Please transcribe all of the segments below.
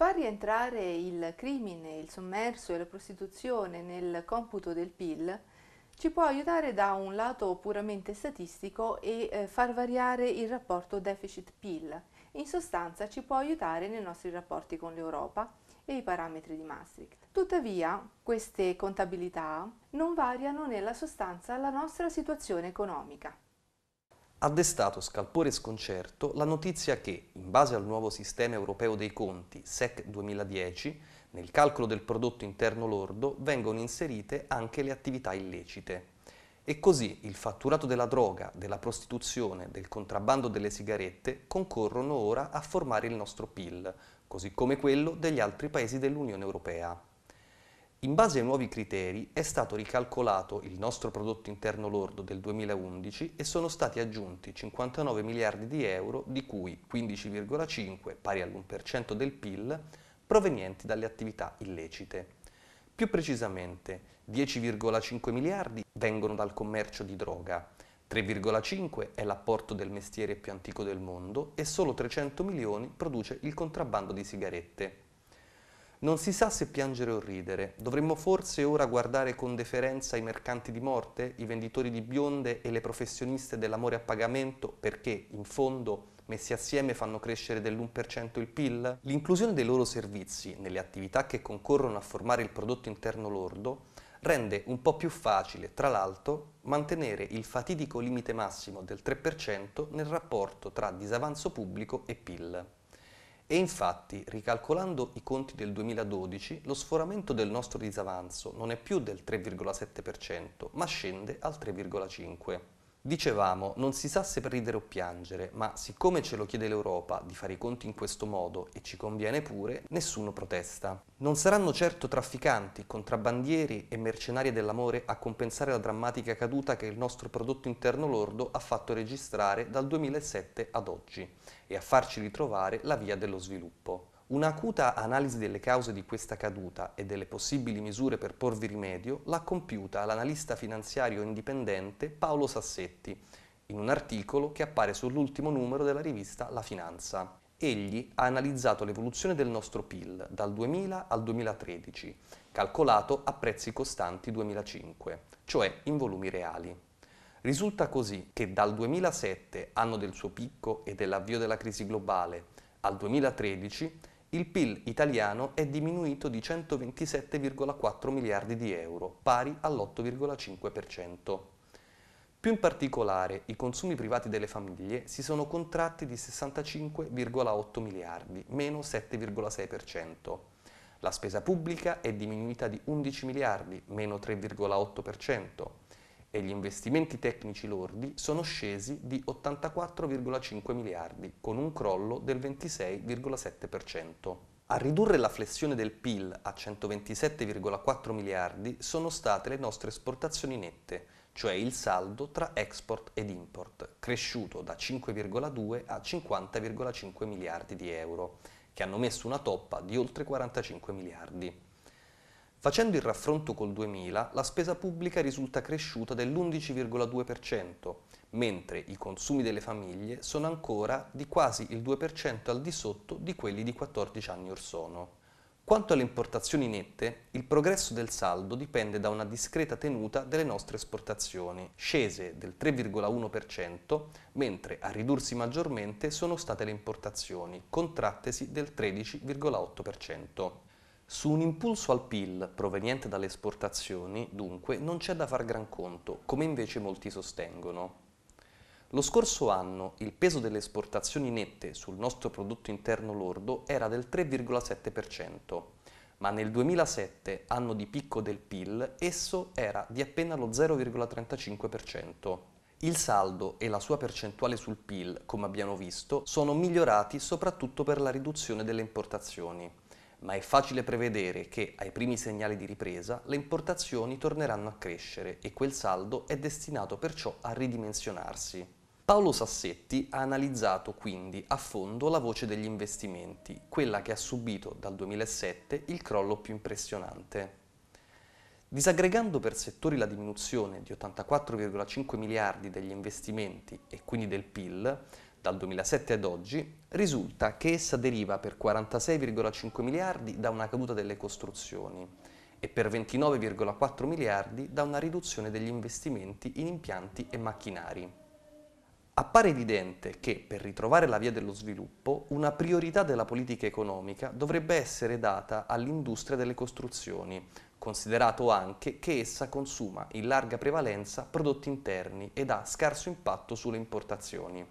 Far rientrare il crimine, il sommerso e la prostituzione nel computo del PIL ci può aiutare da un lato puramente statistico e eh, far variare il rapporto deficit-PIL. In sostanza ci può aiutare nei nostri rapporti con l'Europa e i parametri di Maastricht. Tuttavia, queste contabilità non variano nella sostanza la nostra situazione economica ha destato scalpore e sconcerto la notizia che, in base al nuovo sistema europeo dei conti, SEC 2010, nel calcolo del prodotto interno lordo vengono inserite anche le attività illecite. E così il fatturato della droga, della prostituzione, del contrabbando delle sigarette concorrono ora a formare il nostro PIL, così come quello degli altri paesi dell'Unione Europea. In base ai nuovi criteri è stato ricalcolato il nostro prodotto interno lordo del 2011 e sono stati aggiunti 59 miliardi di euro, di cui 15,5, pari all'1% del PIL, provenienti dalle attività illecite. Più precisamente, 10,5 miliardi vengono dal commercio di droga, 3,5 è l'apporto del mestiere più antico del mondo e solo 300 milioni produce il contrabbando di sigarette. Non si sa se piangere o ridere. Dovremmo forse ora guardare con deferenza i mercanti di morte, i venditori di bionde e le professioniste dell'amore a pagamento perché, in fondo, messi assieme fanno crescere dell'1% il PIL? L'inclusione dei loro servizi nelle attività che concorrono a formare il prodotto interno lordo rende un po' più facile, tra l'altro, mantenere il fatidico limite massimo del 3% nel rapporto tra disavanzo pubblico e PIL. E infatti, ricalcolando i conti del 2012, lo sforamento del nostro disavanzo non è più del 3,7%, ma scende al 3,5%. Dicevamo, non si sa se per ridere o piangere, ma siccome ce lo chiede l'Europa di fare i conti in questo modo e ci conviene pure, nessuno protesta. Non saranno certo trafficanti, contrabbandieri e mercenari dell'amore a compensare la drammatica caduta che il nostro prodotto interno lordo ha fatto registrare dal 2007 ad oggi e a farci ritrovare la via dello sviluppo. Un'acuta analisi delle cause di questa caduta e delle possibili misure per porvi rimedio l'ha compiuta l'analista finanziario indipendente Paolo Sassetti, in un articolo che appare sull'ultimo numero della rivista La Finanza. Egli ha analizzato l'evoluzione del nostro PIL dal 2000 al 2013, calcolato a prezzi costanti 2005, cioè in volumi reali. Risulta così che dal 2007, anno del suo picco e dell'avvio della crisi globale, al 2013 il PIL italiano è diminuito di 127,4 miliardi di euro, pari all'8,5%. Più in particolare, i consumi privati delle famiglie si sono contratti di 65,8 miliardi, meno 7,6%. La spesa pubblica è diminuita di 11 miliardi, meno 3,8% e gli investimenti tecnici lordi sono scesi di 84,5 miliardi, con un crollo del 26,7%. A ridurre la flessione del PIL a 127,4 miliardi sono state le nostre esportazioni nette, cioè il saldo tra export ed import, cresciuto da 5,2 a 50,5 miliardi di euro, che hanno messo una toppa di oltre 45 miliardi. Facendo il raffronto col 2000, la spesa pubblica risulta cresciuta dell'11,2%, mentre i consumi delle famiglie sono ancora di quasi il 2% al di sotto di quelli di 14 anni or sono. Quanto alle importazioni nette, il progresso del saldo dipende da una discreta tenuta delle nostre esportazioni, scese del 3,1%, mentre a ridursi maggiormente sono state le importazioni, contrattesi del 13,8%. Su un impulso al PIL proveniente dalle esportazioni, dunque, non c'è da far gran conto, come invece molti sostengono. Lo scorso anno il peso delle esportazioni nette sul nostro prodotto interno lordo era del 3,7%, ma nel 2007, anno di picco del PIL, esso era di appena lo 0,35%. Il saldo e la sua percentuale sul PIL, come abbiamo visto, sono migliorati soprattutto per la riduzione delle importazioni ma è facile prevedere che, ai primi segnali di ripresa, le importazioni torneranno a crescere e quel saldo è destinato perciò a ridimensionarsi. Paolo Sassetti ha analizzato quindi a fondo la voce degli investimenti, quella che ha subito dal 2007 il crollo più impressionante. Disaggregando per settori la diminuzione di 84,5 miliardi degli investimenti e quindi del PIL, dal 2007 ad oggi risulta che essa deriva per 46,5 miliardi da una caduta delle costruzioni e per 29,4 miliardi da una riduzione degli investimenti in impianti e macchinari. Appare evidente che, per ritrovare la via dello sviluppo, una priorità della politica economica dovrebbe essere data all'industria delle costruzioni, considerato anche che essa consuma in larga prevalenza prodotti interni ed ha scarso impatto sulle importazioni.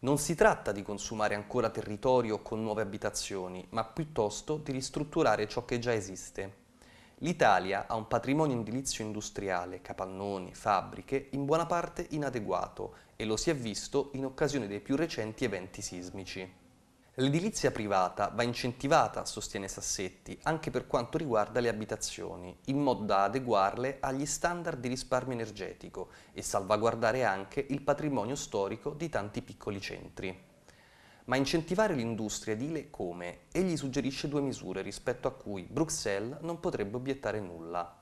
Non si tratta di consumare ancora territorio con nuove abitazioni, ma piuttosto di ristrutturare ciò che già esiste. L'Italia ha un patrimonio indilizio industriale, capannoni, fabbriche, in buona parte inadeguato e lo si è visto in occasione dei più recenti eventi sismici. L'edilizia privata va incentivata, sostiene Sassetti, anche per quanto riguarda le abitazioni, in modo da adeguarle agli standard di risparmio energetico e salvaguardare anche il patrimonio storico di tanti piccoli centri. Ma incentivare l'industria edile come? Egli suggerisce due misure rispetto a cui Bruxelles non potrebbe obiettare nulla.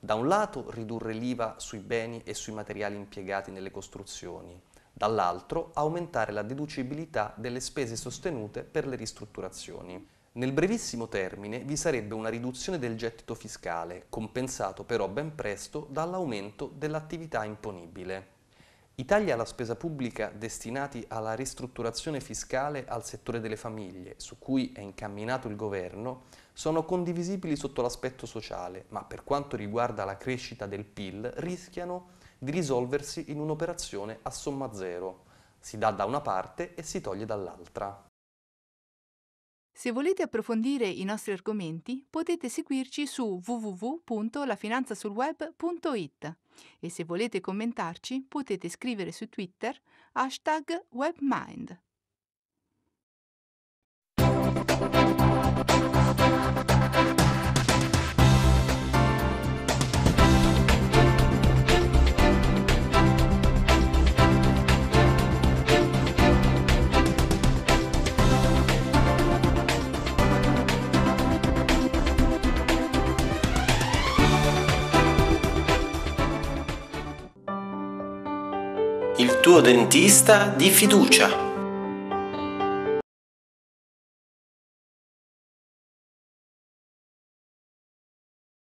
Da un lato ridurre l'IVA sui beni e sui materiali impiegati nelle costruzioni, dall'altro aumentare la deducibilità delle spese sostenute per le ristrutturazioni. Nel brevissimo termine vi sarebbe una riduzione del gettito fiscale, compensato però ben presto dall'aumento dell'attività imponibile. I tagli alla spesa pubblica destinati alla ristrutturazione fiscale al settore delle famiglie, su cui è incamminato il governo, sono condivisibili sotto l'aspetto sociale, ma per quanto riguarda la crescita del PIL rischiano di risolversi in un'operazione a somma zero. Si dà da una parte e si toglie dall'altra. Se volete approfondire i nostri argomenti, potete seguirci su www.lafinanzasulweb.it e se volete commentarci, potete scrivere su Twitter hashtag webmind. il tuo dentista di fiducia.